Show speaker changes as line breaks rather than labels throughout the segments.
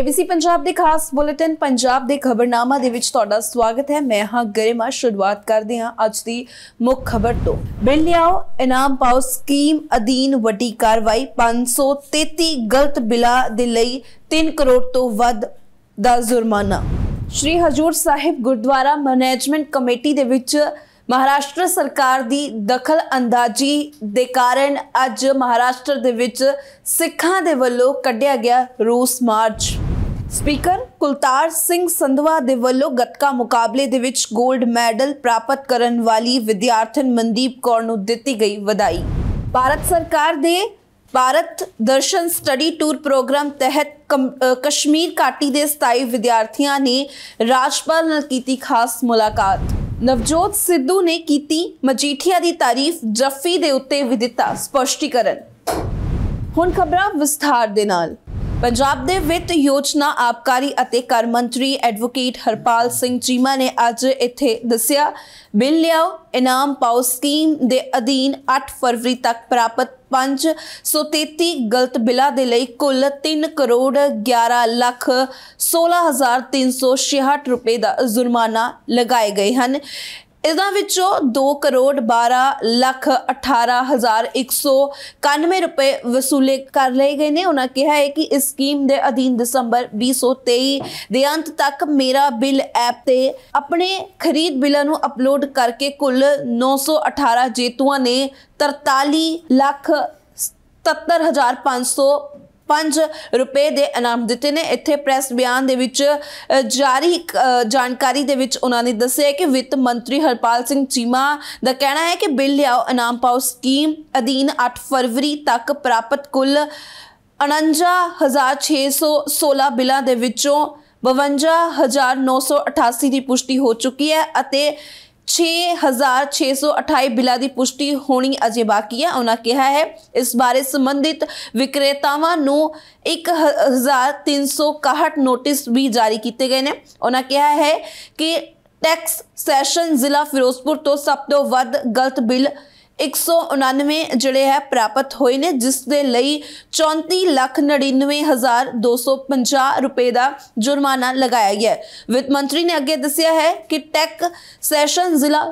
ABC Punjab ਦੇ ਖਾਸ bulletin Punjab ਦੇ ਖਬਰਨਾਮਾ ਦੇ ਵਿੱਚ ਤੁਹਾਡਾ ਸਵਾਗਤ ਹੈ ਮੈਂ ਹਾਂ ਗਰੇਮਾ ਸ਼ੁਰੂਆਤ ਕਰਦੇ ਹਾਂ ਅੱਜ ਦੀ ਮੁੱਖ ਖਬਰ ਤੋਂ ਬਿੱਲ ਲਿਆਓ ਇਨਾਮ ਪਾਓ ਸਕੀਮ ਅਧੀਨ ਵੱਡੀ ਕਾਰਵਾਈ 533 ਗਲਤ ਬਿਲਾ ਦੇ ਲਈ 3 ਕਰੋੜ ਤੋਂ ਵੱਧ ਦਾ ਜੁਰਮਾਨਾ ਸ਼੍ਰੀ ਹਜੂਰ ਸਾਹਿਬ ਗੁਰਦੁਆਰਾ ਮੈਨੇਜਮੈਂਟ ਕਮੇਟੀ ਦੇ ਵਿੱਚ ਮਹਾਰਾਸ਼ਟਰ ਸਰਕਾਰ ਦੀ ਦਖਲ ਅੰਦਾਜ਼ੀ ਦੇ ਕਾਰਨ ਅੱਜ ਮਹਾਰਾਸ਼ਟਰ ਦੇ ਵਿੱਚ ਸਿੱਖਾਂ ਦੇ ਵੱਲੋਂ ਕੱਢਿਆ ਗਿਆ ਰੋਸ ਮਾਰਚ ਸਪੀਕਰ ਕੁਲਤਾਰ ਸਿੰਘ ਸੰਧਵਾ ਦੇ ਵੱਲੋਂ ਗੱਤਕਾ ਮੁਕਾਬਲੇ ਦੇ ਵਿੱਚ 골ਡ ਮੈਡਲ ਪ੍ਰਾਪਤ ਕਰਨ ਵਾਲੀ ਵਿਦਿਆਰਥਣ ਮਨਦੀਪ ਕੌਰ ਨੂੰ ਦਿੱਤੀ ਗਈ ਵਧਾਈ ਭਾਰਤ ਸਰਕਾਰ ਦੇ Bharat Darshan study tour programme ਤਹਿਤ ਕਸ਼ਮੀਰ ਕਾਟੀ ਦੇ 27 ਵਿਦਿਆਰਥੀਆਂ ਨੇ ਰਾਜਪਾਲ ਨਾਲ ਕੀਤੀ ਖਾਸ ਮੁਲਾਕਾਤ ਨਵਜੋਤ ਸਿੱਧੂ ਨੇ ਕੀਤੀ ਮਜੀਠੀਆ ਦੀ ਤਾਰੀਫ ਜੱਫੀ ਦੇ ਉੱਤੇ ਵੀ ਦਿੱਤਾ ਸਪਸ਼ਟੀਕਰਨ ਹੁਣ ਖਬਰਾਂ ਵਿਸਥਾਰ ਦੇ ਨਾਲ ਪੰਜਾਬ ਦੇ ਵਿੱਤ ਯੋਜਨਾ ਆਪਕਾਰੀ ਅਤੇ ਕਰ ਮੰਤਰੀ ਐਡਵੋਕੇਟ ਹਰਪਾਲ ਸਿੰਘ ਚੀਮਾ ਨੇ ਅੱਜ ਇੱਥੇ ਦੱਸਿਆ ਬਿੱਲ ਲਿਆਓ ਇਨਾਮ ਪਾਓ ਸਕੀਮ ਦੇ ਅਧੀਨ 8 ਫਰਵਰੀ ਤੱਕ ਪ੍ਰਾਪਤ 533 ਗਲਤ ਬਿਲਾ ਦੇ ਲਈ ਕੁੱਲ 3 ਕਰੋੜ 11 ਲੱਖ 16366 ਰੁਪਏ ਦਾ ਜੁਰਮਾਨਾ ਲਗਾਏ ਗਏ ਹਨ ਇਸਦਾ ਵਿੱਚੋਂ 2 ਕਰੋੜ 12 ਲੱਖ 18191 ਰੁਪਏ ਵਸੂਲੇ ਕਰ ਲਏ ਗਏ ਨੇ ਉਹਨਾਂ ਕਿਹਾ ਹੈ ਕਿ ਇਸ ਸਕੀਮ ਦੇ ਅਧੀਨ ਦਸੰਬਰ 2023 ਦੇ ਅੰਤ ਤੱਕ ਮੇਰਾ ਬਿੱਲ ਐਪ ਤੇ ਆਪਣੇ ਖਰੀਦ ਬਿੱਲਾਂ ਨੂੰ ਅਪਲੋਡ ਕਰਕੇ ਕੁੱਲ 918 ਜੇਤੂਆਂ ਨੇ 43 ਲੱਖ 77500 5 ਰੁਪਏ ਦੇ ਇਨਾਮ ਦਿੱਤੇ ਨੇ ਇੱਥੇ ਪ੍ਰੈਸ ਬਿਆਨ ਦੇ ਵਿੱਚ ਜਾਰੀ ਜਾਣਕਾਰੀ ਦੇ ਵਿੱਚ ਉਹਨਾਂ ਨੇ ਦੱਸਿਆ ਕਿ ਵਿੱਤ ਮੰਤਰੀ ਹਰਪਾਲ ਸਿੰਘ ਚੀਮਾ ਦਾ ਕਹਿਣਾ ਹੈ ਕਿ ਬਿੱਲ ਲਿਆਓ ਇਨਾਮ ਪਾਓ ਸਕੀਮ ਅਧੀਨ 8 ਫਰਵਰੀ ਤੱਕ ਪ੍ਰਾਪਤ ਕੁੱਲ 49616 ਬਿੱਲਾਂ ਦੇ ਵਿੱਚੋਂ 52988 ਦੀ ਪੁਸ਼ਟੀ ਹੋ ਚੁੱਕੀ ਹੈ ਅਤੇ 6628 ਬਿੱਲਾਂ ਦੀ ਪੁਸ਼ਟੀ ਹੋਣੀ ਅਜੇ ਬਾਕੀ ਹੈ ਉਹਨਾਂ ਕਿਹਾ ਹੈ ਇਸ ਬਾਰੇ ਸੰਬੰਧਿਤ ਵਿਕਰੇਤਾਵਾਂ ਨੂੰ 1361 ਨੋਟਿਸ ਵੀ ਜਾਰੀ ਕੀਤੇ ਗਏ ਨੇ ਉਹਨਾਂ ਕਿਹਾ ਹੈ ਕਿ ਟੈਕਸ ਸੈਸ਼ਨ ਜ਼ਿਲ੍ਹਾ ਫਿਰੋਜ਼ਪੁਰ ਤੋਂ ਸਭ ਤੋਂ ਵੱਧ ਗਲਤ ਬਿੱਲ 199 ਜਿਹੜੇ ਹੈ ਪ੍ਰਾਪਤ ਹੋਏ ਨੇ ਜਿਸ ਦੇ ਲਈ 34,99,250 ਰੁਪਏ ਦਾ ਜੁਰਮਾਨਾ ਲਗਾਇਆ ਗਿਆ ਵਿੱਤ ਮੰਤਰੀ ਨੇ ਅੱਗੇ ਦੱਸਿਆ ਹੈ ਕਿ ਟੈਕ ਸੈਸ਼ਨ ਜ਼ਿਲ੍ਹਾ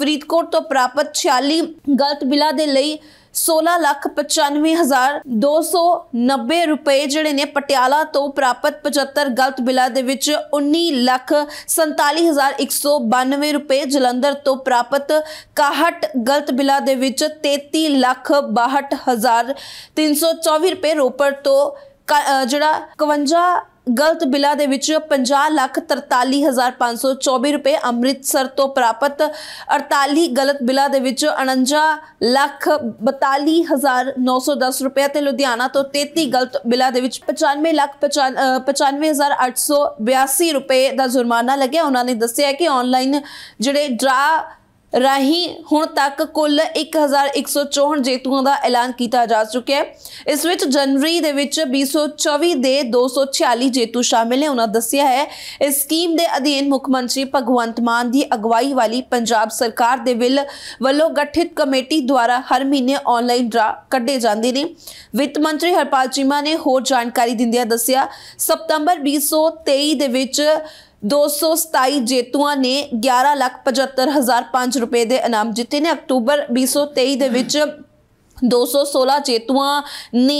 ਫਰੀਦਕੋਟ ਤੋਂ ਪ੍ਰਾਪਤ 46 ਗਲਤ ਬਿਲਾ ਦੇ ਲਈ 1695290 ਰੁਪਏ ਜਿਹੜੇ ਨੇ ਪਟਿਆਲਾ ਤੋਂ ਪ੍ਰਾਪਤ 75 ਗਲਤ ਬਿਲਾ ਦੇ ਵਿੱਚ 1947192 ਰੁਪਏ ਜਲੰਧਰ ਤੋਂ ਪ੍ਰਾਪਤ 61 ਗਲਤ ਬਿਲਾ ਦੇ ਵਿੱਚ 3362324 ਰੁਪਏ ਰੋਪੜ ਤੋਂ ਜਿਹੜਾ 51 ਗਲਤ ਬਿੱਲਾਂ ਦੇ ਵਿੱਚ 50 ਲੱਖ 43524 ਰੁਪਏ ਅੰਮ੍ਰਿਤਸਰ ਤੋਂ ਪ੍ਰਾਪਤ 48 ਗਲਤ ਬਿੱਲਾਂ ਦੇ ਵਿੱਚ 49 ਲੱਖ 42910 ਰੁਪਏ ਤੇ ਲੁਧਿਆਣਾ ਤੋਂ 33 ਗਲਤ ਬਿੱਲਾਂ ਦੇ ਵਿੱਚ 95 ਲੱਖ 95882 ਰੁਪਏ ਦਾ ਜੁਰਮਾਨਾ ਲੱਗਿਆ ਉਹਨਾਂ ਨੇ ਦੱਸਿਆ ਕਿ ਆਨਲਾਈਨ ਜਿਹੜੇ ਡਰਾ ਰਾਹੀਂ ਹੁਣ ਤੱਕ ਕੁੱਲ 1164 ਜੇਤੂਆਂ ਦਾ ਐਲਾਨ ਕੀਤਾ ਜਾ ਚੁੱਕਿਆ ਹੈ ਇਸ ਵਿੱਚ ਜਨਵਰੀ ਦੇ ਵਿੱਚ 224 ਦੇ 246 ਜੇਤੂ ਸ਼ਾਮਿਲ ਨੇ ਉਹਨਾਂ ਦੱਸਿਆ ਹੈ ਇਸ ਸਕੀਮ ਦੇ ਅਧੀਨ ਮੁੱਖ ਮੰਤਰੀ ਭਗਵੰਤ ਮਾਨ ਦੀ ਅਗਵਾਈ ਵਾਲੀ ਪੰਜਾਬ ਸਰਕਾਰ ਦੇ ਵਿਲ ਵੱਲੋਂ ਗਠਿਤ ਕਮੇਟੀ ਦੁਆਰਾ ਹਰ ਮਹੀਨੇ ਆਨਲਾਈਨ ਡਰਾ ਕੱਢੇ ਜਾਂਦੇ ਨੇ ਵਿੱਤ ਮੰਤਰੀ ਹਰਪਾਲ ਚੀਮਾ ਨੇ ਹੋਰ ਜਾਣਕਾਰੀ ਦਿੰਦਿਆਂ ਦੱਸਿਆ ਸਤੰਬਰ 2023 ਦੇ ਵਿੱਚ 227 ਜੇਤੂਆਂ ਨੇ 11,75,005 ਰੁਪਏ ਦੇ ਇਨਾਮ ਜਿੱਤੇ ਨੇ ਅਕਤੂਬਰ 2023 ਦੇ ਵਿੱਚ 216 ਜੇਤੂਆਂ ਨੇ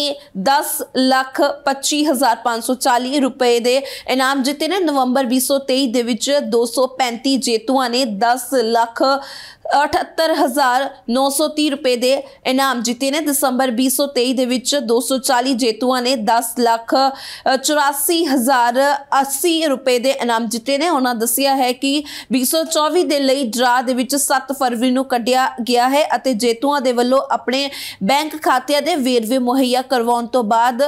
1025540 ਰੁਪਏ ਦੇ ਇਨਾਮ ਜਿੱਤੇ ਨੇ ਨਵੰਬਰ 2023 ਦੇ ਵਿੱਚ 235 ਜੇਤੂਆਂ ਨੇ 10 ਲੱਖ 78930 ਰੁਪਏ ਦੇ ਇਨਾਮ ਜਿੱਤੇ ਨੇ ਦਸੰਬਰ 2023 ਦੇ ਵਿੱਚ 240 ਜੇਤੂਆਂ ਨੇ 10 ਲੱਖ 84080 ਰੁਪਏ ਦੇ ਇਨਾਮ ਜਿੱਤੇ ਨੇ ਉਹਨਾਂ ਦੱਸਿਆ ਹੈ ਕਿ 2024 ਦੇ ਲਈ ਡਰਾ ਦੇ ਵਿੱਚ 7 ਫਰਵਰੀ ਨੂੰ ਕੱਢਿਆ ਗਿਆ ਹੈ ਅਤੇ ਜੇਤੂਆਂ ਦੇ ਵੱਲੋਂ ਆਪਣੇ ਬੈਂਕ ਖਾਤਿਆਂ ਦੇ ਵੇਰਵੇ ਮੁਹੱਈਆ ਕਰਵਾਉਣ ਤੋਂ ਬਾਅਦ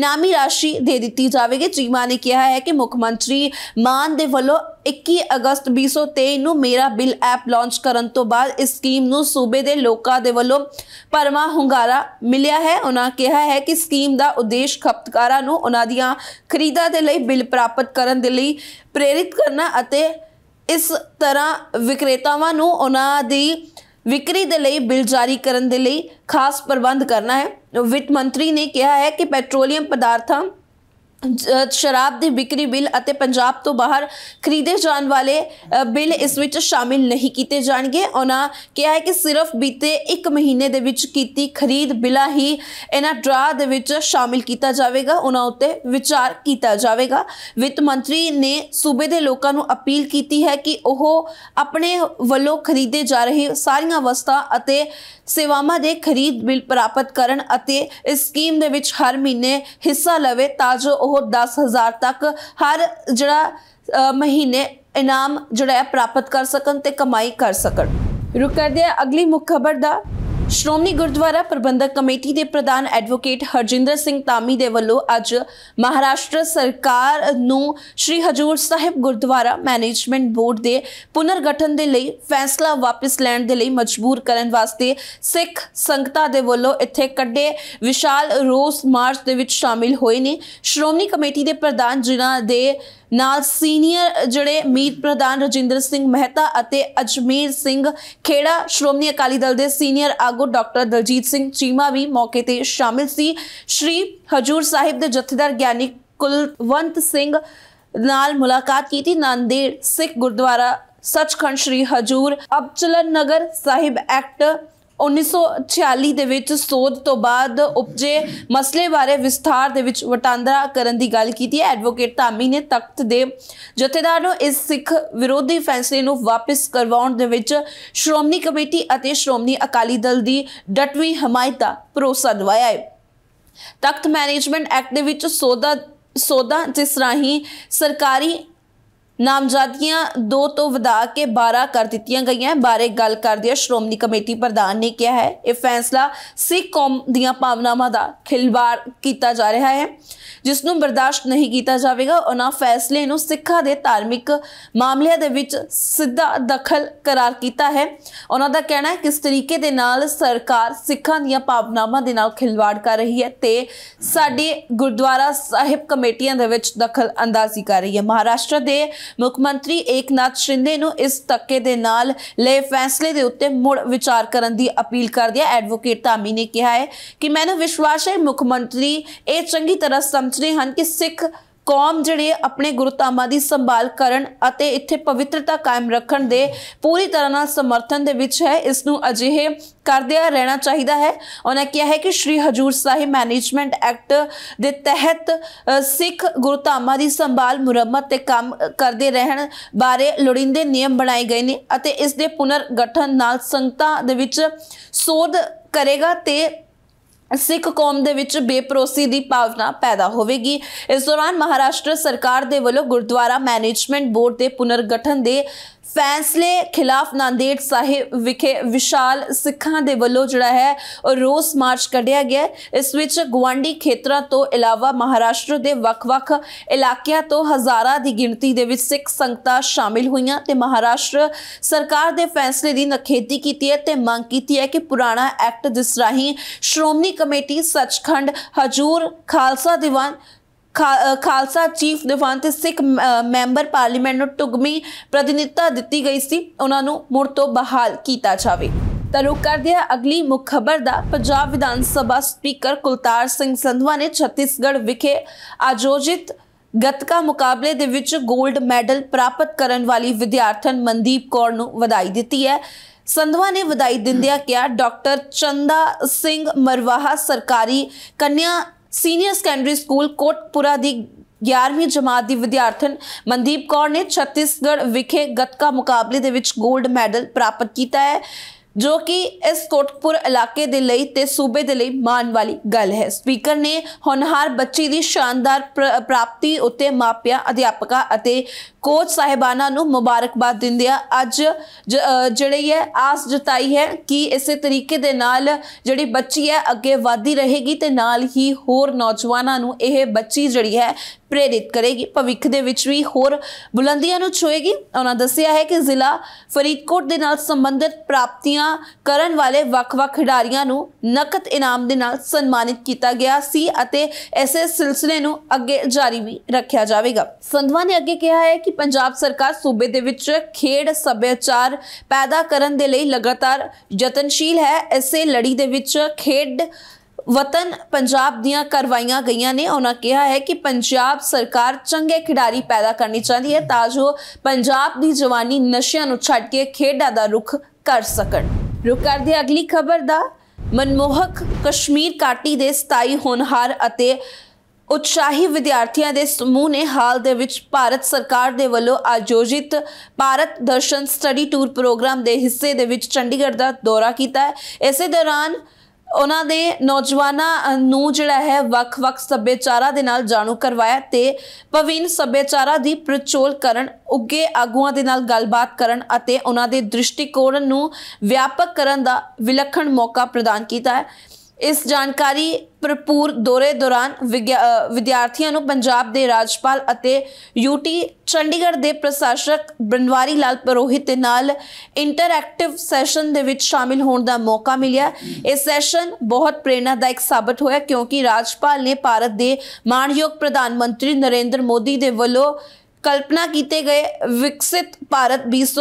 ਇਨਾਮੀ ਰਾਸ਼ੀ ਦੇ ਦਿੱਤੀ ਜਾਵੇਗੀ ਚੀਮਾ ਨੇ ਕਿਹਾ ਹੈ ਕਿ ਮੁੱਖ ਮੰਤਰੀ ਮਾਨ ਦੇ ਵੱਲੋਂ 21 ਅਗਸਤ 2023 ਨੂੰ ਮੇਰਾ ਬਿੱਲ ਐਪ ਲਾਂਚ ਕਰਨ ਤੋਂ ਬਾਅਦ ਇਸ ਸਕੀਮ ਨੂੰ ਸੂਬੇ ਦੇ ਲੋਕਾਂ ਦੇ ਵੱਲੋਂ ਪਰਮਾ ਹੁੰਗਾਰਾ ਮਿਲਿਆ ਹੈ ਉਹਨਾਂ ਕਿਹਾ ਹੈ ਕਿ ਸਕੀਮ ਦਾ ਉਦੇਸ਼ ਖਪਤਕਾਰਾਂ ਨੂੰ ਉਹਨਾਂ ਦੀਆਂ ਖਰੀਦਾਂ ਦੇ ਲਈ ਬਿੱਲ ਪ੍ਰਾਪਤ ਕਰਨ ਦੇ ਲਈ ਪ੍ਰੇਰਿਤ ਕਰਨਾ ਅਤੇ ਇਸ ਤਰ੍ਹਾਂ ਵਿਕਰੇਤਾਵਾਂ ਨੂੰ ਉਹਨਾਂ ਦੀ ਵਿਕਰੀ ਦੇ ਲਈ ਬਿੱਲ ਜਾਰੀ ਕਰਨ ਦੇ ਲਈ ਖਾਸ ਪ੍ਰਬੰਧ ਕਰਨਾ ਹੈ ਵਿੱਤ ਮੰਤਰੀ ਨੇ ਕਿਹਾ ਹੈ ਕਿ ਪੈਟਰੋਲੀਅਮ ਪਦਾਰਥਾਂ ਸ਼ਰਾਬ ਦੀ ਵਿਕਰੀ ਬਿੱਲ ਅਤੇ ਪੰਜਾਬ ਤੋਂ ਬਾਹਰ ਖਰੀਦੇ ਜਾਣ ਵਾਲੇ ਬਿੱਲ ਇਸ ਵਿੱਚ ਸ਼ਾਮਿਲ ਨਹੀਂ ਕੀਤੇ ਜਾਣਗੇ ਉਹਨਾਂ ਕਿਹਾ ਹੈ ਕਿ ਸਿਰਫ ਬੀਤੇ 1 ਮਹੀਨੇ ਦੇ ਵਿੱਚ ਕੀਤੀ ਖਰੀਦ ਬਿਲਾ ਹੀ ਇਹਨਾਂ ਡਰਾ ਦੇ ਵਿੱਚ ਸ਼ਾਮਿਲ ਕੀਤਾ ਜਾਵੇਗਾ ਉਹਨਾਂ ਉੱਤੇ ਵਿਚਾਰ ਕੀਤਾ ਜਾਵੇਗਾ ਵਿੱਤ ਮੰਤਰੀ ਨੇ ਸੂਬੇ ਦੇ ਲੋਕਾਂ ਨੂੰ ਅਪੀਲ ਕੀਤੀ ਹੈ ਕਿ ਉਹ ਆਪਣੇ ਵੱਲੋਂ ਖਰੀਦੇ ਜਾ ਰਹੇ ਸਾਰੀਆਂ ਵਸਤਾਂ ਅਤੇ ਸੇਵਾਵਾਂ ਦੇ ਖਰੀਦ ਬਿੱਲ ਪ੍ਰਾਪਤ ਕਰਨ ਅਤੇ ਇਸ ਸਕੀਮ ਦੇ ਵਿੱਚ ਹਰ ਮਹੀਨੇ ਹਿੱਸਾ ਲਵੇ ਤਾਂ ਜੋ ਉਹ ਉਹ 10000 ਤੱਕ ਹਰ ਜਿਹੜਾ ਮਹੀਨੇ ਇਨਾਮ ਜਿਹੜਾ ਪ੍ਰਾਪਤ ਕਰ ਸਕਣ ਤੇ ਕਮਾਈ ਕਰ ਸਕਣ ਰੁਕ ਕਰਦੇ ਆ ਅਗਲੀ ਮੁੱਖ ਖਬਰ ਦਾ ਸ਼੍ਰੋਮਣੀ ਗੁਰਦੁਆਰਾ ਪ੍ਰਬੰਧਕ ਕਮੇਟੀ ਦੇ ਪ੍ਰਧਾਨ ਐਡਵੋਕੇਟ ਹਰਜਿੰਦਰ ਸਿੰਘ ਤਾਮੀ ਦੇ ਵੱਲੋਂ ਅੱਜ ਮਹਾਰਾਸ਼ਟਰ ਸਰਕਾਰ ਨੂੰ ਸ੍ਰੀ ਹਜੂਰ ਸਾਹਿਬ ਗੁਰਦੁਆਰਾ ਮੈਨੇਜਮੈਂਟ ਬੋਰਡ ਦੇ ਪੁਨਰਗਠਨ ਦੇ ਲਈ ਫੈਸਲਾ ਵਾਪਸ ਲੈਣ ਦੇ ਲਈ ਮਜਬੂਰ ਕਰਨ ਵਾਸਤੇ ਸਿੱਖ ਸੰਗਤਾਂ ਦੇ ਵੱਲੋਂ ਇੱਥੇ ਕੱਢੇ ਵਿਸ਼ਾਲ ਰੋਸ ਮਾਰਚ ਦੇ ਵਿੱਚ ਸ਼ਾਮਿਲ ਹੋਏ ਨੇ ਸ਼੍ਰੋਮਣੀ ਕਮੇਟੀ ਦੇ ਪ੍ਰਧਾਨ ਜਿਨ੍ਹਾਂ ਦੇ ਨਾਲ ਸੀਨੀਅਰ ਜਿਹੜੇ ਮੀਤ ਪ੍ਰਧਾਨ ਰਜਿੰਦਰ ਸਿੰਘ ਮਹਿਤਾ ਅਤੇ ਅਜਮੇਰ ਸਿੰਘ ਖੇੜਾ ਸ਼੍ਰੋਮਣੀ ਅਕਾਲੀ ਦਲ ਦੇ ਸੀਨੀਅਰ ਆਗੂ ਡਾਕਟਰ ਦਲਜੀਤ ਸਿੰਘ ਚੀਮਾ ਵੀ ਮੌਕੇ ਤੇ ਸ਼ਾਮਿਲ ਸੀ ਸ਼੍ਰੀ ਹਜੂਰ ਸਾਹਿਬ ਦੇ ਜਥੇਦਾਰ ਗਿਆਨੀ ਕੁਲਵੰਤ ਸਿੰਘ ਨਾਲ ਮੁਲਾਕਾਤ ਕੀਤੀ ਨਾਂਦੇੜ ਸਿੱਖ ਗੁਰਦੁਆਰਾ ਸੱਚਖੰਡ ਸ਼੍ਰੀ ਹਜੂਰ ਅਬਚਲਨ ਨਗਰ ਸਾਹਿਬ ਐਕਟ 1946 ਦੇ ਵਿੱਚ ਸੋਧ ਤੋਂ ਬਾਅਦ ਉਪਜੇ ਮਸਲੇ ਬਾਰੇ ਵਿਸਥਾਰ ਦੇ ਵਿੱਚ ਵਟਾਂਦਰਾ ਕਰਨ ਦੀ ਗੱਲ ਕੀਤੀ ਹੈ ਐਡਵੋਕੇਟ ਧਾਮੀ ਨੇ ਤਖਤ ਦੇ ਜਥੇਦਾਰ ਨੂੰ ਇਸ ਸਿੱਖ ਵਿਰੋਧੀ ਫੈਸਲੇ ਨੂੰ ਵਾਪਸ ਕਰਵਾਉਣ ਦੇ ਵਿੱਚ ਸ਼੍ਰੋਮਣੀ ਕਮੇਟੀ ਅਤੇ ਸ਼੍ਰੋਮਣੀ ਅਕਾਲੀ ਦਲ ਦੀ ਡਟਵੀਂ ਹਮਾਇਤ ਦਾ ਭਰੋਸਾ ਦਿਵਾਇਆ ਹੈ ਤਖਤ ਮੈਨੇਜਮੈਂਟ ਐਕਟ ਦੇ ਵਿੱਚ ਸੋਧਾ ਸੋਧਾ ਜਿਸ ਰਾਹੀਂ ਸਰਕਾਰੀ ਨਾਮਜ਼ਦਗੀਆਂ 2 ਤੋਂ ਵਧਾ ਕੇ 12 ਕਰ ਦਿੱਤੀਆਂ ਗਈਆਂ ਬਾਰੇ ਗੱਲ ਕਰਦਿਆਂ ਸ਼੍ਰੋਮਣੀ ਕਮੇਟੀ ਪ੍ਰਧਾਨ ਨੇ ਕਿਹਾ ਹੈ ਇਹ ਫੈਸਲਾ ਸਿੱਖ ਕੌਮ ਦੀਆਂ ਭਾਵਨਾਵਾਂ ਦਾ ਖਿਲਵਾੜ ਕੀਤਾ ਜਾ ਰਿਹਾ ਹੈ ਜਿਸ ਨੂੰ ਬਰਦਾਸ਼ਤ ਨਹੀਂ ਕੀਤਾ ਜਾਵੇਗਾ ਉਹਨਾਂ ਫੈਸਲੇ ਨੂੰ ਸਿੱਖਾਂ ਦੇ ਧਾਰਮਿਕ ਮਾਮਲਿਆਂ ਦੇ ਵਿੱਚ ਸਿੱਧਾ ਦਖਲ ਕਰਾਰ ਕੀਤਾ ਹੈ ਉਹਨਾਂ ਦਾ ਕਹਿਣਾ ਹੈ ਕਿਸ ਤਰੀਕੇ ਦੇ ਨਾਲ ਸਰਕਾਰ ਸਿੱਖਾਂ ਦੀਆਂ ਭਾਵਨਾਵਾਂ ਦੇ ਨਾਲ ਖਿਲਵਾੜ ਕਰ ਰਹੀ ਹੈ ਤੇ ਸਾਡੇ ਗੁਰਦੁਆਰਾ ਸਾਹਿਬ ਕਮੇਟੀਆਂ ਦੇ ਵਿੱਚ ਦਖਲ ਅੰਦਾਜ਼ੀ ਕਰ ਰਹੀ ਹੈ ਮਹਾਰਾਸ਼ਟਰ ਦੇ ਮੁੱਖ ਮੰਤਰੀ ਏਕਨਾਥ ਸ਼ਿੰਦੇ ਨੂੰ ਇਸ ਤੱਕੇ ਦੇ ਨਾਲ ਲਏ ਫੈਸਲੇ ਦੇ ਉੱਤੇ ਮੁੜ ਵਿਚਾਰ ਕਰਨ ਦੀ ਅਪੀਲ ਆ ਐਡਵੋਕੇਟ ਧਾਮੀ ਨੇ ਕਿਹਾ ਹੈ ਕਿ ਮੈਨੂੰ ਵਿਸ਼ਵਾਸ ਹੈ ਮੁੱਖ ਮੰਤਰੀ ਇਹ ਚੰਗੀ ਤਰ੍ਹਾਂ ਸਮਝਦੇ ਹਨ ਕਿ ਸਿੱਖ ਕੌਮ ਜਿਹੜੇ ਆਪਣੇ ਗੁਰੂ ਧਾਮਾਂ ਦੀ ਸੰਭਾਲ ਕਰਨ ਅਤੇ ਇੱਥੇ ਪਵਿੱਤਰਤਾ ਕਾਇਮ ਰੱਖਣ ਦੇ ਪੂਰੀ ਤਰ੍ਹਾਂ ਨਾਲ ਸਮਰਥਨ ਦੇ ਵਿੱਚ ਹੈ ਇਸ ਨੂੰ ਅਜਿਹੇ ਕਰਦਿਆ ਰਹਿਣਾ ਚਾਹੀਦਾ ਹੈ ਉਹਨਾਂ ਕਿਹਾ ਹੈ ਕਿ ਸ਼੍ਰੀ ਹਜੂਰ ਸਾਹਿਬ ਮੈਨੇਜਮੈਂਟ ਐਕਟ ਦੇ ਤਹਿਤ ਸਿੱਖ ਧਾਮਾਂ ਦੀ ਸੰਭਾਲ ਮੁਰੰਮਤ ਤੇ ਕੰਮ ਕਰਦੇ ਰਹਿਣ ਬਾਰੇ ਲੋੜੀਂਦੇ ਨਿਯਮ ਬਣਾਏ ਗਏ ਨੇ ਅਤੇ ਇਸ ਦੇ ਪੁਨਰ ਗਠਨ ਨਾਲ ਸੰਗਤਾਂ ਦੇ ਵਿੱਚ ਸੋਧ ਕਰੇਗਾ ਤੇ ਸਿੱਖ ਕੌਮ ਦੇ ਵਿੱਚ ਬੇਪਰੋਸੀ ਦੀ ਭਾਵਨਾ ਪੈਦਾ ਹੋਵੇਗੀ ਇਸ ਦੌਰਾਨ ਮਹਾਰਾਸ਼ਟਰ ਸਰਕਾਰ ਦੇ ਵੱਲੋਂ ਗੁਰਦੁਆਰਾ ਮੈਨੇਜਮੈਂਟ ਬੋਰਡ ਦੇ ਪੁਨਰਗਠਨ ਦੇ ਫੈਸਲੇ ਖਿਲਾਫ ਨਾਂਦੇੜ ਸਾਹਿਬ ਵਿਖੇ ਵਿਸ਼ਾਲ ਸਿੱਖਾਂ ਦੇ ਵੱਲੋਂ ਜਿਹੜਾ ਹੈ ਰੋਸ ਮਾਰਚ ਕੱਢਿਆ ਗਿਆ ਇਸ ਵਿੱਚ ਗਵਾਂਡੀ ਖੇਤਰਾਂ ਤੋਂ ਇਲਾਵਾ ਮਹਾਰਾਸ਼ਟਰ ਦੇ ਵੱਖ-ਵੱਖ ਇਲਾਕਿਆਂ ਤੋਂ ਹਜ਼ਾਰਾਂ ਦੀ ਗਿਣਤੀ ਦੇ ਵਿੱਚ ਸਿੱਖ ਸੰਗਤਾਂ ਸ਼ਾਮਿਲ ਹੋਈਆਂ ਤੇ ਮਹਾਰਾਸ਼ਟਰ ਸਰਕਾਰ ਦੇ ਫੈਸਲੇ ਦੀ ਨਖੇਦੀ ਕੀਤੀ ਹੈ ਤੇ ਮੰਗ ਕੀਤੀ ਹੈ ਕਿ ਪੁਰਾਣਾ ਐਕਟ ਜਿਸ ਰਾਹੀਂ ਸ਼੍ਰੋਮਣੀ ਕਮੇਟੀ ਸੱਚਖੰਡ ਹਜੂਰ ਖਾਲਸਾ ਦੀਵਾਨ ਖਾਲਸਾ ਚੀਫ ਦੀਵਾਨ ਤੇ ਸਿੱਖ ਮੈਂਬਰ ਪਾਰਲੀਮੈਂਟ ਨੂੰ ਟੁਗਮੀ ਪ੍ਰਤੀਨਿਧਤਾ ਦਿੱਤੀ ਗਈ ਸੀ ਉਹਨਾਂ ਨੂੰ ਮੁੜ ਤੋਂ ਬਹਾਲ ਕੀਤਾ ਜਾਵੇ ਤਰੁਕ ਕਰਦੇ ਆ ਅਗਲੀ ਮੁੱਖ ਖਬਰ ਦਾ ਪੰਜਾਬ ਵਿਧਾਨ ਸਭਾ ਸਪੀਕਰ ਕੁਲਤਾਰ ਸਿੰਘ ਸੰਧਵਾ ਨੇ ਛੱਤੀਸਗੜ੍ਹ ਵਿਖੇ ਆਯੋਜਿਤ ਗੱਤਕਾ ਮੁਕਾਬਲੇ ਦੇ ਵਿੱਚ 골ਡ ਮੈਡਲ ਪ੍ਰਾਪਤ ਕਰਨ ਵਾਲੀ ਵਿਦਿਆਰਥਣ ਮਨਦੀਪ ਕੌਰ ਨੂੰ ਵਧਾਈ ਦਿੱਤੀ ਹੈ ਸੰਧਵਾ ਨੇ ਵਧਾਈ ਦਿੰਦਿਆਂ ਕਿਹਾ ਡਾਕਟਰ ਚੰਦਾ ਸਿੰਘ ਮਰਵਾਹਾ ਸਰਕਾਰੀ ਕੰਨਿਆ ਸੀਨੀਅਰ ਸੈਕੰਡਰੀ ਸਕੂਲ ਕੋਟਪੁਰਾ ਦੀ 11ਵੀਂ ਜਮਾਤ ਦੀ ਵਿਦਿਆਰਥਣ ਮਨਦੀਪ ਕੌਰ ਨੇ ਛੱਤੀਸਗੜ੍ਹ ਵਿਖੇ ਗੱਤਕਾ ਮੁਕਾਬਲੇ ਦੇ ਵਿੱਚ 골ਡ ਮੈਡਲ ਪ੍ਰਾਪਤ ਕੀਤਾ ਹੈ ਜੋ ਕਿ ਇਸ ਕੋਟਕਪੁਰ ਇਲਾਕੇ ਦੇ ਲਈ ਤੇ ਸੂਬੇ ਦੇ ਲਈ ਮਾਣ ਵਾਲੀ ਗੱਲ ਹੈ ਸਪੀਕਰ ਨੇ ਹੁਨਹਾਰ ਬੱਚੀ ਦੀ ਸ਼ਾਨਦਾਰ ਪ੍ਰਾਪਤੀ ਉੱਤੇ ਮਾਪਿਆਂ ਅਧਿਆਪਕਾਂ ਅਤੇ ਕੋਚ ਸਾਹਿਬਾਨਾਂ ਨੂੰ ਮੁਬਾਰਕਬਾਦ ਦਿੰਦਿਆਂ ਅੱਜ ਜਿਹੜੀ ਹੈ ਆਸ ਜਤਾਈ ਹੈ ਕਿ ਇਸੇ ਤਰੀਕੇ ਦੇ ਨਾਲ ਜਿਹੜੀ ਬੱਚੀ ਹੈ ਅੱਗੇ ਵਧਦੀ ਰਹੇਗੀ ਤੇ ਨਾਲ ਹੀ ਹੋਰ ਨੌਜਵਾਨਾਂ ਨੂੰ ਇਹ ਬੱਚੀ ਜਿਹੜੀ ਹੈ ਪ੍ਰੇਰਿਤ ਕਰੇਗੀ ਭਵਿੱਖ ਦੇ ਵਿੱਚ ਵੀ ਹੋਰ ਬੁਲੰਦੀਆਂ ਨੂੰ ਛੋਏਗੀ ਉਹਨਾਂ ਦੱਸਿਆ ਹੈ ਕਿ ਜ਼ਿਲ੍ਹਾ ਫਰੀਦਕੋਟ ਦੇ ਨਾਲ ਸੰਬੰਧਿਤ ਪ੍ਰਾਪਤੀਆਂ ਕਰਨ ਵਾਲੇ ਵੱਖ-ਵੱਖ ਖਿਡਾਰੀਆਂ ਨੂੰ ਨਕਦ ਇਨਾਮ ਦੇ ਨਾਲ ਸਨਮਾਨਿਤ ਕੀਤਾ ਗਿਆ ਸੀ ਅਤੇ ਐਸੇ ਸਿਲਸਿਲੇ ਨੂੰ ਅੱਗੇ ਜਾਰੀ ਵੀ ਰੱਖਿਆ ਜਾਵੇਗਾ ਸੰਧਵਾ ਨੇ ਅੱਗੇ ਕਿਹਾ ਹੈ ਕਿ ਪੰਜਾਬ ਸਰਕਾਰ ਸੂਬੇ ਦੇ ਵਿੱਚ ਖੇਡ ਸੱਭਿਆਚਾਰ ਪੈਦਾ ਕਰਨ ਦੇ ਲਈ ਲਗਾਤਾਰ ਯਤਨਸ਼ੀਲ ਹੈ ਇਸੇ ਲੜੀ ਦੇ ਵਿੱਚ ਖੇਡ ਵਤਨ ਪੰਜਾਬ ਦੀਆਂ ਕਰਵਾਈਆਂ ਗਈਆਂ ਨੇ ਉਹਨਾਂ ਕਿਹਾ ਹੈ ਕਿ ਪੰਜਾਬ ਸਰਕਾਰ ਚੰਗੇ ਖਿਡਾਰੀ ਪੈਦਾ ਕਰਨੀ ਚਾਹੁੰਦੀ ਹੈ ਤਾਂ ਜੋ ਪੰਜਾਬ ਦੀ ਜਵਾਨੀ ਨਸ਼ਿਆਂ ਨੂੰ ਛੱਡ ਕੇ ਖੇਡਾਂ ਦਾ ਰੁਖ ਕਰ ਸਕਣ ਰੁਕ ਕਰਦੇ ਅਗਲੀ ਖਬਰ ਦਾ ਮਨਮੋਹਕ ਕਸ਼ਮੀਰ ਕਾਟੀ ਦੇ 27 ਹੋਨਹਾਰ ਅਤੇ ਉਤਸ਼ਾਹੀ ਵਿਦਿਆਰਥੀਆਂ ਦੇ ਸਮੂਹ ਨੇ ਹਾਲ ਦੇ ਵਿੱਚ ਭਾਰਤ ਸਰਕਾਰ ਦੇ ਵੱਲੋਂ ਆਯੋਜਿਤ Bharat Darshan study tour programme ਦੇ ਹਿੱਸੇ ਦੇ ਵਿੱਚ ਚੰਡੀਗੜ੍ਹ ਦਾ ਦੌਰਾ ਕੀਤਾ ਹੈ ਇਸੇ ਦੌਰਾਨ ਉਹਨਾਂ ਦੇ ਨੌਜਵਾਨਾਂ ਨੂੰ ਜਿਹੜਾ ਹੈ ਵੱਖ-ਵੱਖ ਸੱਭਿਆਚਾਰਾਂ ਦੇ ਨਾਲ ਜਾਣੂ ਕਰਵਾਇਆ ਤੇ ਪਵਿੰਨ ਸੱਭਿਆਚਾਰਾਂ ਦੀ ਪ੍ਰਚੋਲ ਕਰਨ ਉੱਗੇ ਆਗੂਆਂ ਦੇ ਨਾਲ ਗੱਲਬਾਤ ਕਰਨ ਅਤੇ ਉਹਨਾਂ ਦੇ ਦ੍ਰਿਸ਼ਟੀਕੋਣ ਨੂੰ ਵਿਆਪਕ ਕਰਨ ਦਾ ਵਿਲੱਖਣ ਮੌਕਾ ਪ੍ਰਦਾਨ ਕੀਤਾ ਹੈ ਇਸ ਜਾਣਕਾਰੀ ਭਰਪੂਰ ਦੌਰੇ ਦੌਰਾਨ ਵਿਦਿਆਰਥੀਆਂ ਨੂੰ ਪੰਜਾਬ ਦੇ ਰਾਜਪਾਲ ਅਤੇ ਯੂਟੀ ਚੰਡੀਗੜ੍ਹ ਦੇ ਪ੍ਰਸ਼ਾਸਕ ਬਨਵਾਰੀ ਲਾਲ ਪਰੋਹਿਤ ਦੇ ਨਾਲ ਇੰਟਰਐਕਟਿਵ ਸੈਸ਼ਨ ਦੇ ਵਿੱਚ ਸ਼ਾਮਿਲ ਹੋਣ ਦਾ ਮੌਕਾ ਮਿਲਿਆ ਇਹ ਸੈਸ਼ਨ ਬਹੁਤ ਪ੍ਰੇਰਣਾਦਾਇਕ ਸਾਬਤ ਹੋਇਆ ਕਿਉਂਕਿ ਰਾਜਪਾਲ ਨੇ ਭਾਰਤ ਦੇ ਮਾਣਯੋਗ ਪ੍ਰਧਾਨ ਮੰਤਰੀ ਨਰਿੰਦਰ ਮੋਦੀ ਦੇ ਵੱਲੋਂ ਕਲਪਨਾ ਕੀਤੇ ਗਏ ਵਿਕਸਿਤ ਭਾਰਤ 20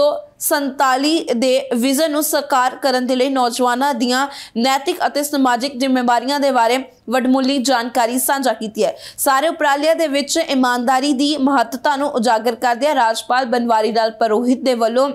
47 ਦੇ ਵਿਜ਼ਨ ਨੂੰ ਸਾਕਾਰ ਕਰਨ ਦੇ ਲਈ ਨੌਜਵਾਨਾਂ ਦੀਆਂ ਨੈਤਿਕ ਅਤੇ ਸਮਾਜਿਕ ਜ਼ਿੰਮੇਵਾਰੀਆਂ ਦੇ ਬਾਰੇ ਵਡਮੁੱਲੀ ਜਾਣਕਾਰੀ ਸਾਂਝਾ ਕੀਤੀ ਹੈ ਸਾਰੇ ਉਪਰਾਲਿਆਂ ਦੇ ਵਿੱਚ ਇਮਾਨਦਾਰੀ ਦੀ ਮਹੱਤਤਾ ਨੂੰ ਉਜਾਗਰ ਕਰਦਿਆਂ ਰਾਜਪਾਲ ਬਨਵਾਰੀ ਲਾਲ ਪਰੋਹਿਤ ਦੇ ਵੱਲੋਂ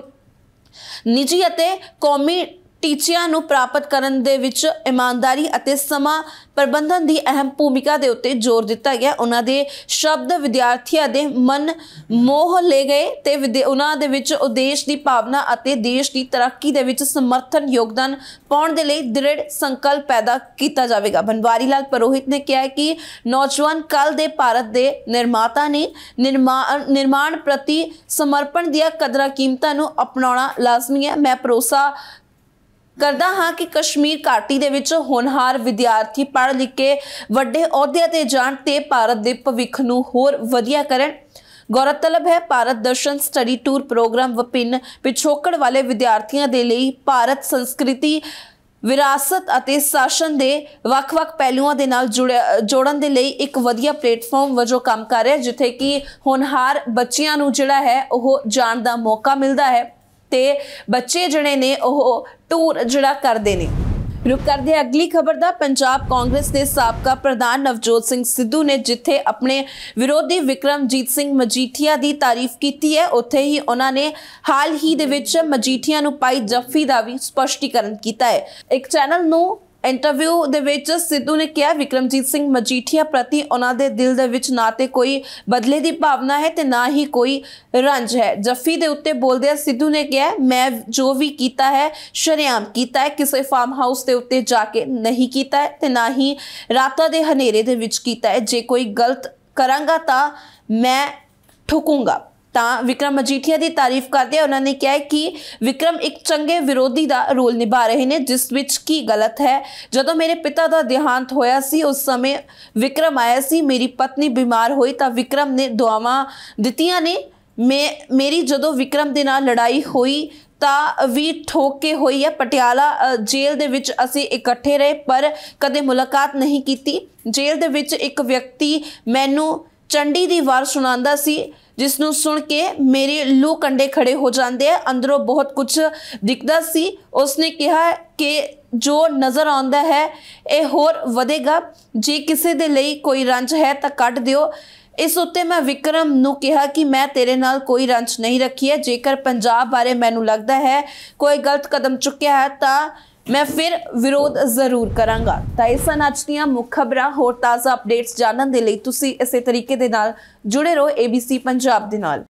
ਨਿੱਜੀ ਅਤੇ ਕੌਮੀ ਟੀਚਿਆਂ ਨੂੰ ਪ੍ਰਾਪਤ ਕਰਨ ਦੇ ਵਿੱਚ ਇਮਾਨਦਾਰੀ ਅਤੇ ਸਮਾਂ ਪ੍ਰਬੰਧਨ ਦੀ ਅਹਿਮ ਭੂਮਿਕਾ ਦੇ ਉੱਤੇ ਜ਼ੋਰ ਦਿੱਤਾ ਗਿਆ ਉਹਨਾਂ ਦੇ ਸ਼ਬਦ ਵਿਦਿਆਰਥੀਆਂ ਦੇ ਮਨ ਮੋਹ ਲੈ ਗਏ ਤੇ ਉਹਨਾਂ ਦੇ ਵਿੱਚ ਉਦੇਸ਼ ਦੀ ਭਾਵਨਾ ਅਤੇ ਦੇਸ਼ ਦੀ ਤਰੱਕੀ ਦੇ ਵਿੱਚ ਸਮਰਥਨ ਯੋਗਦਾਨ ਪਾਉਣ ਦੇ ਲਈ ਦ੍ਰਿੜ ਸੰਕਲਪ ਪੈਦਾ ਕੀਤਾ ਜਾਵੇਗਾ ਬਨਵਾਰੀ ਲਾਲ ਪਰੋਹਿਤ ਨੇ ਕਿਹਾ ਕਿ ਨੌਜਵਾਨ ਕੱਲ ਦੇ ਭਾਰਤ ਦੇ ਨਿਰਮਾਤਾ ਨੇ ਨਿਰਮਾਣ ਪ੍ਰਤੀ ਸਮਰਪਣ ਦੀਆਂ ਕਦਰਾਂ ਕੀਮਤਾਂ ਨੂੰ ਅਪਣਾਉਣਾ ਲਾਜ਼ਮੀ ਹੈ ਮੈਂ ਪਰੋਸਾ ਕਰਦਾ ਹਾਂ ਕਿ ਕਸ਼ਮੀਰ ਘਾਟੀ ਦੇ ਵਿੱਚ ਹੋਣਹਾਰ ਵਿਦਿਆਰਥੀ ਪੜ੍ਹ ਲਿਖ ਕੇ ਵੱਡੇ ਅਹੁਦਿਆਂ ਤੇ ਜਾਣ ਤੇ ਭਾਰਤ ਦੇ ਭਵਿੱਖ ਨੂੰ ਹੋਰ ਵਧੀਆ ਕਰਨ ਗੌਰਤਲਬ ਹੈ Bharat Darshan study tour programme ਵਪਿੰਨ ਪਿਛੋਕੜ ਵਾਲੇ ਵਿਦਿਆਰਥੀਆਂ ਦੇ ਲਈ ਭਾਰਤ ਸੰਸਕ੍ਰਿਤੀ ਵਿਰਾਸਤ ਅਤੇ ਸ਼ਾਸਨ ਦੇ ਵੱਖ-ਵੱਖ ਪਹਿਲੂਆਂ ਦੇ ਨਾਲ ਜੋੜਨ ਦੇ ਲਈ ਇੱਕ ਵਧੀਆ ਪਲੇਟਫਾਰਮ ਵਜੋਂ ਕੰਮ ਕਰ ਰਿਹਾ ਜਿੱਥੇ ਕਿ ਹੋਣਹਾਰ ਬੱਚਿਆਂ ਨੂੰ ਜਿਹੜਾ ਹੈ ਉਹ ਜਾਣ ਦਾ ਮੌਕਾ ਮਿਲਦਾ ਹੈ ਤੇ ਬੱਚੇ ਜਿਹੜੇ ਨੇ ਉਹ ਟੂਰ ਜਿਹੜਾ ਕਰਦੇ ਨੇ ਰੁਕ ਕਰਦੇ ਅਗਲੀ ਖਬਰ ਦਾ ਪੰਜਾਬ ਕਾਂਗਰਸ ਦੇ ਸਾਬਕਾ ਪ੍ਰਧਾਨ ਨਵਜੋਤ ਸਿੰਘ ਸਿੱਧੂ ਨੇ ਜਿੱਥੇ ਆਪਣੇ ਵਿਰੋਧੀ ਵਿਕਰਮਜੀਤ ਸਿੰਘ ਮਜੀਠੀਆ ਦੀ ਤਾਰੀਫ ਕੀਤੀ ਹੈ ਉੱਥੇ ਹੀ ਉਹਨਾਂ ਨੇ ਹਾਲ ਹੀ ਦੇ ਵਿੱਚ ਮਜੀਠੀਆ ਨੂੰ ਪਾਈ ਜੱਫੀ ਦਾ ਵੀ ਸਪਸ਼ਟੀਕਰਨ ਕੀਤਾ ਹੈ ਇੱਕ ਚੈਨਲ ਨੂੰ ਇੰਟਰਵਿਊ ਦੇ ਵਿੱਚ ਸਿੱਧੂ ਨੇ ਕਿਹਾ ਵਿਕਰਮਜੀਤ ਸਿੰਘ ਮਜੀਠੀਆ ਪ੍ਰਤੀ ਉਹਨਾਂ ਦੇ ਦਿਲ ਦੇ ਵਿੱਚ ਨਾ ਤੇ ਕੋਈ ਬਦਲੇ ਦੀ ਭਾਵਨਾ ਹੈ ਤੇ ਨਾ ਹੀ ਕੋਈ ਰੰਜ ਹੈ ਜੱਫੀ ਦੇ ਉੱਤੇ ਬੋਲਦਿਆਂ ਸਿੱਧੂ ਨੇ ਕਿਹਾ ਮੈਂ ਜੋ ਵੀ ਕੀਤਾ ਹੈ ਸ਼ਰਿਆਮ ਕੀਤਾ ਹੈ ਕਿਸੇ ਫਾਰਮ ਹਾਊਸ ਦੇ ਉੱਤੇ ਜਾ ਕੇ ਨਹੀਂ ਕੀਤਾ ਤੇ ਨਾ ਹੀ ਰਾਤਾਂ ਦੇ ਹਨੇਰੇ ਦੇ ਵਿੱਚ ਕੀਤਾ ਹੈ ਜੇ ਕੋਈ ਗਲਤ ਕਰਾਂਗਾ ਤਾਂ ਮੈਂ ਠੁਕੂੰਗਾ ਤਾਂ ਵਿਕਰਮ ਮਜੀਠੀਆ ਦੀ ਤਾਰੀਫ ਕਰਦੇ ਉਹਨਾਂ ਨੇ ਕਿਹਾ ਕਿ ਵਿਕਰਮ ਇੱਕ ਚੰਗੇ ਵਿਰੋਧੀ ਦਾ ਰੋਲ ਨਿਭਾ ਰਹੇ ਨੇ ਜਿਸ ਵਿੱਚ ਕੀ ਗਲਤ ਹੈ ਜਦੋਂ ਮੇਰੇ ਪਿਤਾ ਦਾ ਦੇਹਾਂਤ ਹੋਇਆ ਸੀ ਉਸ ਸਮੇਂ ਵਿਕਰਮ ਆਇਆ ਸੀ ਮੇਰੀ ਪਤਨੀ ਬਿਮਾਰ ਹੋਈ ਤਾਂ ਵਿਕਰਮ ਨੇ ਦੁਆਵਾਂ ਦਿੱਤੀਆਂ ਨੇ ਮੈਂ ਮੇਰੀ ਜਦੋਂ ਵਿਕਰਮ ਦੇ ਨਾਲ ਲੜਾਈ ਹੋਈ ਤਾਂ ਵੀ ਠੋਕੇ ਹੋਈ ਹੈ ਪਟਿਆਲਾ ਜੇਲ੍ਹ ਦੇ ਵਿੱਚ ਅਸੀਂ ਇਕੱਠੇ ਰਹੇ ਪਰ ਕਦੇ ਮੁਲਾਕਾਤ ਨਹੀਂ ਕੀਤੀ ਜੇਲ੍ਹ ਦੇ ਵਿੱਚ ਇੱਕ ਵਿਅਕਤੀ ਮੈਨੂੰ ਚੰਡੀ ਦੀ ਵਾਰ ਸੁਣਾਉਂਦਾ ਸੀ ਜਿਸ ਨੂੰ ਸੁਣ ਕੇ ਮੇਰੇ ਲੂ ਕੰਡੇ ਖੜੇ ਹੋ ਜਾਂਦੇ ਆ ਅੰਦਰੋਂ ਬਹੁਤ ਕੁਝ ਦਿਖਦਾ ਸੀ ਉਸਨੇ ਕਿਹਾ ਕਿ ਜੋ ਨਜ਼ਰ ਆਉਂਦਾ ਹੈ ਇਹ ਹੋਰ ਵਧੇਗਾ ਜੇ ਕਿਸੇ ਦੇ ਲਈ ਕੋਈ ਰੰਜ ਹੈ ਤਾਂ ਕੱਢ ਦਿਓ ਇਸ ਉੱਤੇ ਮੈਂ ਵਿਕਰਮ ਨੂੰ ਕਿਹਾ ਕਿ ਮੈਂ ਤੇਰੇ ਨਾਲ ਕੋਈ ਰੰਜ ਨਹੀਂ ਰੱਖੀ ਹੈ ਜੇਕਰ ਪੰਜਾਬ ਬਾਰੇ ਮੈਨੂੰ ਲੱਗਦਾ ਹੈ ਕੋਈ ਗਲਤ ਕਦਮ ਚੁੱਕਿਆ ਹੈ ਤਾਂ ਮੈਂ ਫਿਰ ਵਿਰੋਧ ਜ਼ਰੂਰ ਕਰਾਂਗਾ ਤਾਂ ਇਸ ਅੱਜ ਦੀਆਂ ਮੁੱਖ ਖਬਰਾਂ ਹੋਰ ਤਾਜ਼ਾ ਅਪਡੇਟਸ ਜਾਣਨ ਦੇ ਲਈ ਤੁਸੀਂ ਇਸੇ ਤਰੀਕੇ ਦੇ ਨਾਲ ਜੁੜੇ ਰਹੋ ABC ਪੰਜਾਬ ਦੇ ਨਾਲ